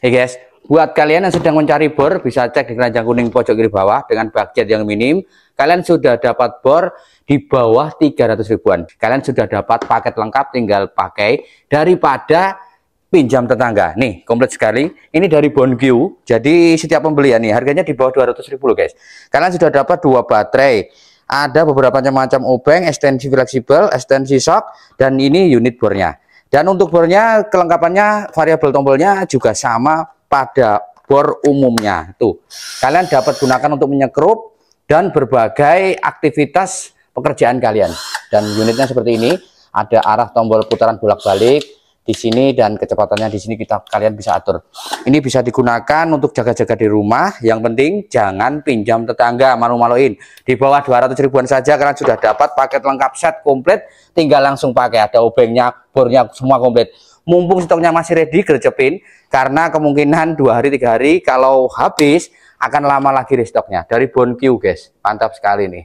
Hey guys, buat kalian yang sedang mencari bor, bisa cek di keranjang kuning pojok kiri bawah dengan budget yang minim. Kalian sudah dapat bor di bawah 300 ribuan. Kalian sudah dapat paket lengkap, tinggal pakai daripada pinjam tetangga. Nih, komplit sekali. Ini dari Bonkyu. Jadi setiap pembelian nih, harganya di bawah 200 ribu loh guys. Kalian sudah dapat dua baterai ada beberapa macam-macam obeng, ekstensi fleksibel, ekstensi shock, dan ini unit bornya. Dan untuk bornya kelengkapannya variabel tombolnya juga sama pada bor umumnya. Tuh. Kalian dapat gunakan untuk menyekrup dan berbagai aktivitas pekerjaan kalian. Dan unitnya seperti ini, ada arah tombol putaran bolak-balik, di sini dan kecepatannya di sini kita kalian bisa atur. Ini bisa digunakan untuk jaga-jaga di rumah. Yang penting jangan pinjam tetangga malu-maluin. Di bawah 200 ribuan saja karena sudah dapat paket lengkap set komplit, tinggal langsung pakai ada obengnya, bornya semua komplit. Mumpung stoknya masih ready gercepin karena kemungkinan dua hari tiga hari kalau habis akan lama lagi restoknya dari Bonkyu guys. Mantap sekali nih.